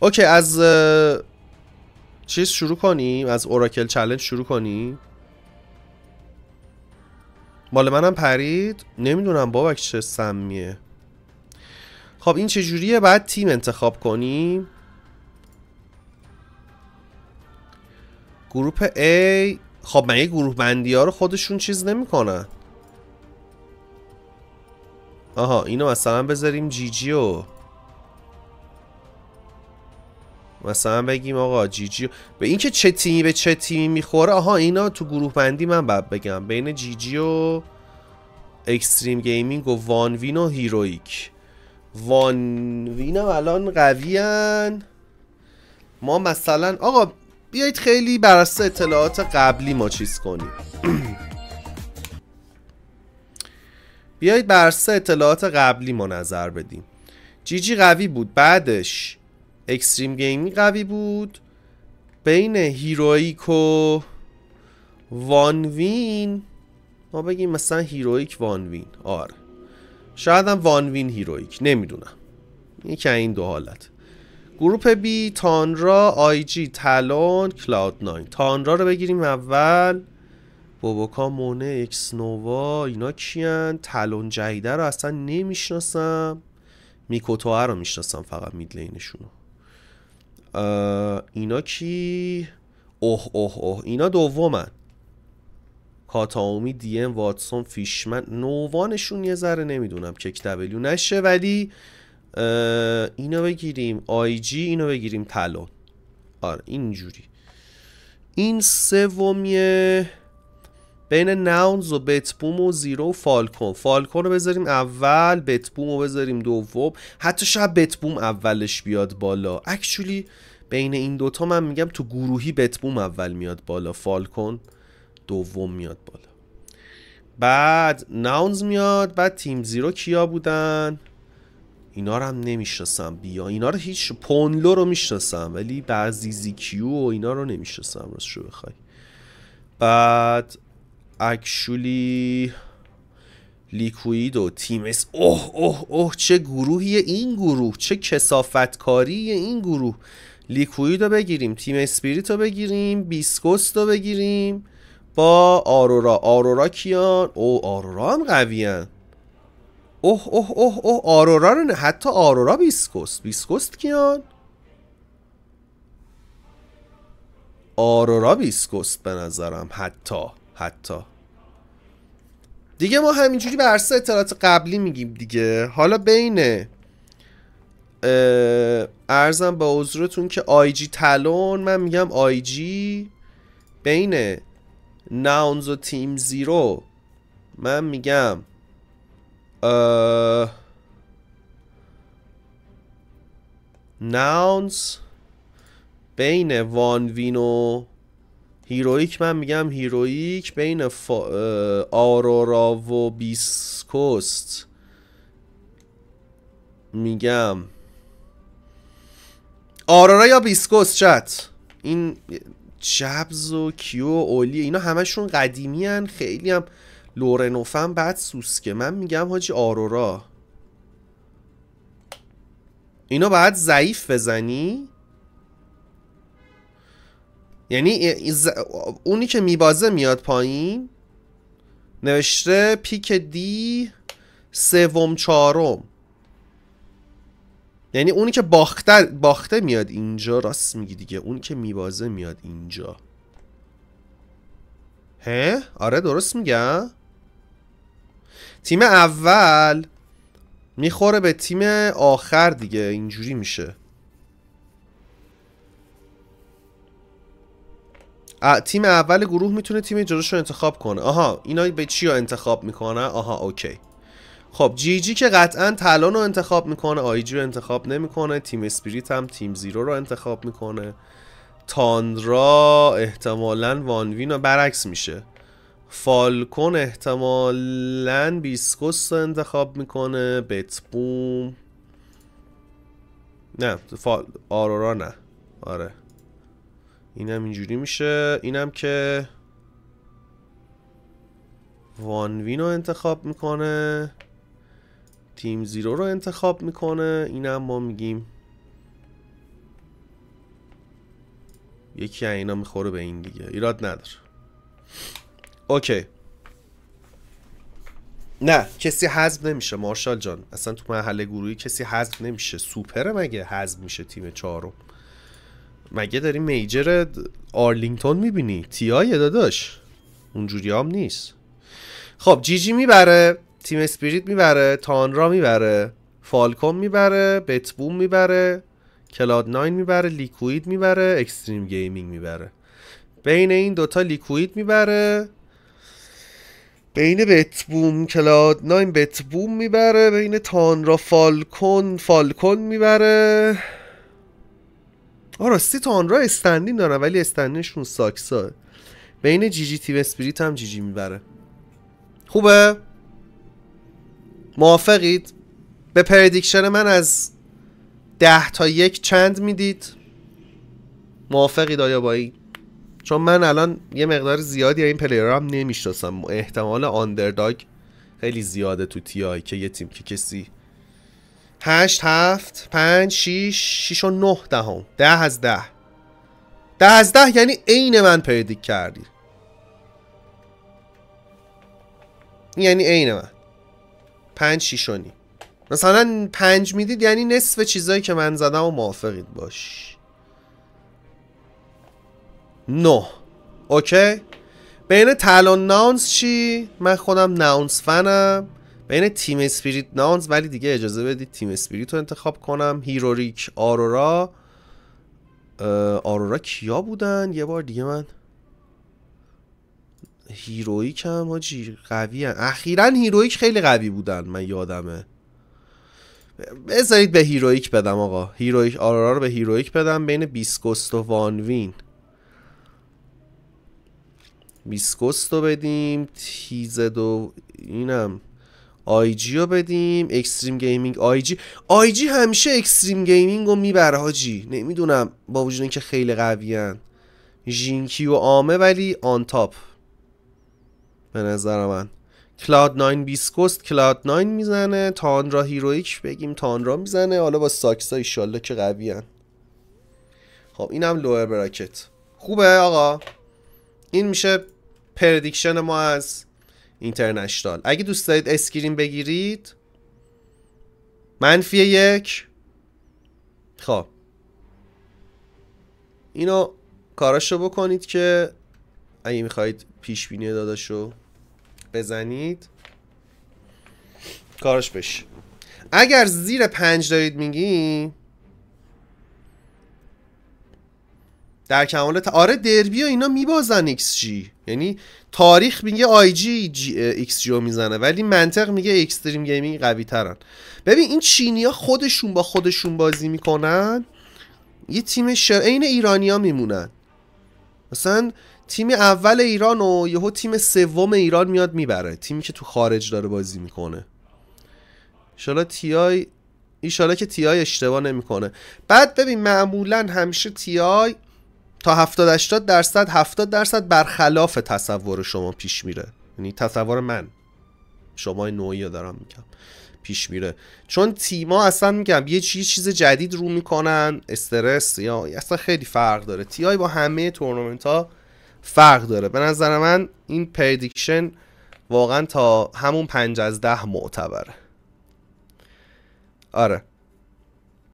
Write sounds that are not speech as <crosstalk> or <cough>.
اوکی از چیز شروع کنیم از اوراکل چلنج شروع کنیم مال منم پرید نمیدونم بابک چه سمیه خب این چجوریه بعد تیم انتخاب کنیم گروپ A خب یه گروه بندی ها رو خودشون چیز نمیکنن آها اینو مثلا بذاریم جی جی و مثلا بگیم آقا جی جی به اینکه چه تیمی به چه تیمی میخوره آها اینا تو گروه بندی من بعد بگم بین جیجی جی و اکستریم گیمینگ و وان وین و هیرویک وان وین هم الان قوی هن ما مثلا آقا بیایید خیلی بر اطلاعات قبلی ما چیز کنیم <clears throat> بیایید بر اطلاعات قبلی ما نظر بدیم جیجی جی قوی بود بعدش اکستریم گیمی قوی بود بین هیرویک و وان وین ما بگیم مثلا هیرویک وان وین آره شاید هم وان وین هیرویک نمیدونم یکی این دو حالت گروپ بی تانرا آی جی تلون کلاود ناین تانرا رو بگیریم اول بوبوکا مونه اکسنووا اینا کیان تلون جهیده رو اصلا نمیشناسم میکوتوه رو میشناسم فقط میدلینشون اینا کی اوه اوه اوه اینا دومن کاتاومی دی ام واتسون فیشمن نووانشون یه ذره نمیدونم کک دبلیو نشه ولی اینا بگیریم آی جی اینو بگیریم تلون آره اینجوری این سومیه بین ناونز و بتبوم و زیرو و فالکون فالکون رو بذاریم اول بتبوم رو بذاریم دوم حتی شاید بتبوم اولش بیاد بالا اکچولی بین این دوتا من میگم تو گروهی بتبوم اول میاد بالا فالکون دوم میاد بالا بعد ناونز میاد بعد تیم زیرو کیا بودن اینا رو هم نمیشناسم بیا اینا رو هیچ پونلو رو میشناسم ولی بعضی زیکیو و اینا رو نمیشناسم راستشو بخوای بعد اکشولی لیکوید و تیم اس اوه اوه اوه چه گروهیه این گروه چه کسافتکاریه این گروه لیکوید رو بگیریم تیم اسپیریت رو بگیریم بیسکوست رو بگیریم با آرورا آرورا کیان او آرورا هم قویان اوه اوه اوه اوه آرورا رو نه حتی آرورا بیسکوست بیسکوست کیان آرورا بیسکوست به نظرم حتی حتی دیگه ما همینجوری به عرصه اطلاعات قبلی میگیم دیگه حالا بین ارزم به حضورتون که جی تلون من میگم جی بین ناونز و تیم زیرو من میگم ناونز بین وان وین و هیرویک من میگم هیرویک بین آرورا و بیسکوست میگم آرورا یا بیسکوست چت این جبز و کیو و اولی اینا همشون قدیمی هن. خیلی هم لورنوفن بعد سوسکه من میگم حاجی آرورا اینا بعد ضعیف بزنی یعنی اونی که میبازه میاد پایین نوشته پیک دی سوم چهارم یعنی اونی که باخته, باخته میاد اینجا راست میگی دیگه اون که میبازه میاد اینجا هه؟ آره درست میگم تیم اول میخوره به تیم آخر دیگه اینجوری میشه تیم اول گروه میتونه تیم جلوش رو انتخاب کنه آها اینا به چی رو انتخاب میکنه آها اوکی خب جیجی که قطعا تلان رو انتخاب میکنه آی جی رو انتخاب نمیکنه تیم اسپریت هم تیم زیرو رو انتخاب میکنه تاندرا احتمالا وانوین برعکس میشه فالکون احتمالا بیسکوس رو انتخاب میکنه بوم نه فال... آرورا نه آره اینم اینجوری میشه اینم که وان وین رو انتخاب میکنه تیم زیرو رو انتخاب میکنه اینم ما میگیم یکی از اینا میخوره به این دیگه ایراد نداره اوکی نه کسی حذف نمیشه مارشال جان اصلا تو محله گروهی کسی حذف نمیشه سوپر مگه حذف میشه تیم چهارم مگه داری میجر آرلینگتون میبینی آیه داداش اونجوری هم نیست خب جی جی میبره تیم اسپریت میبره تانرا میبره فالکون میبره بتبوم میبره کلاد ناین میبره لیکوید میبره اکستریم گیمینگ میبره بین این دوتا لیکوید میبره بین بتبوم کلاد ناین بتبوم میبره بین تانرا فالکون فالکون میبره آره سی تا آن را استندین دارن ولی استندینشون ساکسا بین جی جی تیم اسپریت هم جی جی میبره خوبه موافقید به پردیکشن من از ده تا یک چند میدید موافقید آیا بایی؟ چون من الان یه مقدار زیادی این پلیر هم نمیشناسم احتمال آندرداگ خیلی زیاده تو آی که یه تیم که کسی هشت هفت پنج شیش شیش و نه دهم ده, ده از ده ده از ده یعنی عین من پردیک کردی یعنی عین من پنج شیش و نیم مثلا پنج میدید یعنی نصف چیزایی که من زدم و موافقید باش نه اوکی بین تلان ناونس چی؟ من خودم ناونس فنم بین تیم اسپریت نانز ولی دیگه اجازه بدید تیم اسپیریت رو انتخاب کنم هیروریک آرورا آرورا کیا بودن یه بار دیگه من هیرویک هم جی قوی هم اخیرا هیرویک خیلی قوی بودن من یادمه بذارید به هیرویک بدم آقا هیرویک آرورا رو به هیرویک بدم بین بیسکوست و وانوین بیسکوست رو بدیم تیزد و اینم آی جی رو بدیم اکستریم گیمینگ آی جی جی همیشه اکستریم گیمینگ رو میبره هاجی نمیدونم با وجود اینکه خیلی قویان جینکی و آمه ولی آن تاپ به نظر من کلاود 9 بیسکوست کلاود 9 میزنه تاندرا هیرویک بگیم تاندرا میزنه حالا با ساکسا ایشالله که قوی هن. خب اینم لوئر براکت خوبه آقا این میشه پردیکشن ما از اینترنشنال اگه دوست دارید اسکرین بگیرید منفی یک خب اینو کاراشو بکنید که اگه میخواید پیش بینی داداشو بزنید کارش بشه اگر زیر پنج دارید میگی در کمال ت... آره دربی و اینا میبازن ایکس جی یعنی تاریخ میگه آی جی, ایکس جی میزنه ولی منطق میگه اکستریم گیمینگ قوی ترن ببین این چینی ها خودشون با خودشون بازی میکنن یه تیم شر ایرانی ایرانیا میمونن مثلا تیم اول ایران و یهو تیم سوم ایران میاد میبره تیمی که تو خارج داره بازی میکنه ایشالا تیای ایشالا که آی اشتباه نمیکنه بعد ببین معمولا همیشه تیای تا 70 80 درصد 70 درصد برخلاف تصور شما پیش میره یعنی تصور من شما نوعی رو دارم میگم پیش میره چون تیما اصلا میگم یه چیز جدید رو میکنن استرس یا اصلا خیلی فرق داره تیای با همه تورنمنت ها فرق داره به نظر من این پردیکشن واقعا تا همون پنج از ده معتبره آره